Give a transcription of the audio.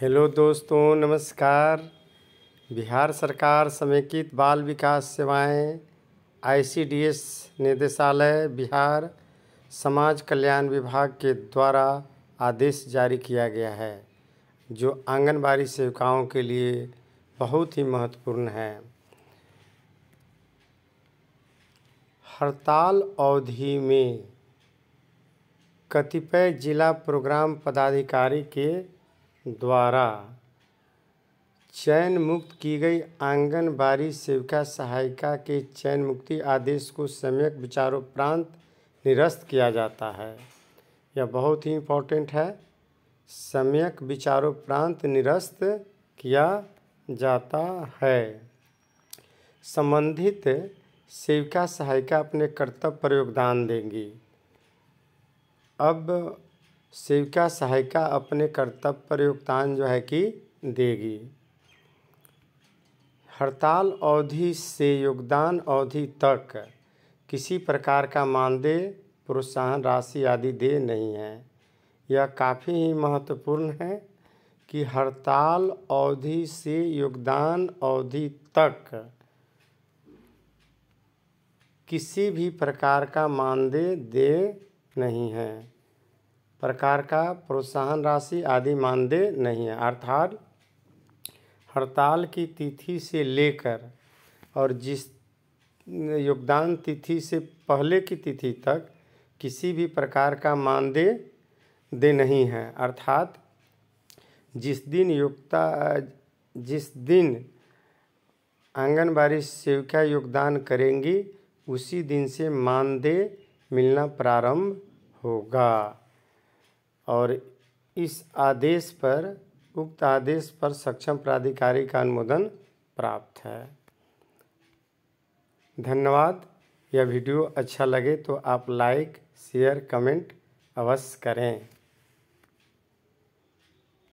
hello दोस्तों नमस्कार बिहार सरकार समेकित बाल विकास सेवाएं आईसीडीएस निदेशालय बिहार समाज कल्याण विभाग के द्वारा आदेश जारी किया गया है जो आंगनबाड़ी सेविकाओं के लिए बहुत ही महत्वपूर्ण है हड़ताल अवधि में कतिपय जिला प्रोग्राम पदाधिकारी के द्वारा चयन मुक्त की गई आंगनबाड़ी सेविका सहायिका के चयन मुक्ति आदेश को सम्यक विचारोपरांत निरस्त किया जाता है यह बहुत ही इम्पोर्टेंट है सम्यक विचारोपरांत निरस्त किया जाता है संबंधित सेविका सहायिका अपने कर्तव्य पर योगदान देंगी अब सेविका सहायिका अपने कर्तव्य पर योगदान जो है कि देगी हड़ताल अवधि से योगदान अवधि तक किसी प्रकार का मानदेय प्रोत्साहन राशि आदि दे नहीं है यह काफ़ी ही महत्वपूर्ण है कि हड़ताल अवधि से योगदान अवधि तक किसी भी प्रकार का मानदेय दे नहीं है प्रकार का प्रोत्साहन राशि आदि मानदेय नहीं है अर्थात हड़ताल की तिथि से लेकर और जिस योगदान तिथि से पहले की तिथि तक किसी भी प्रकार का मानदेय दे नहीं है अर्थात जिस दिन योगता जिस दिन आंगनबाड़ी सेविका योगदान करेंगी उसी दिन से मानदेय मिलना प्रारंभ होगा और इस आदेश पर उक्त आदेश पर सक्षम प्राधिकारी का अनुमोदन प्राप्त है धन्यवाद यह वीडियो अच्छा लगे तो आप लाइक शेयर कमेंट अवश्य करें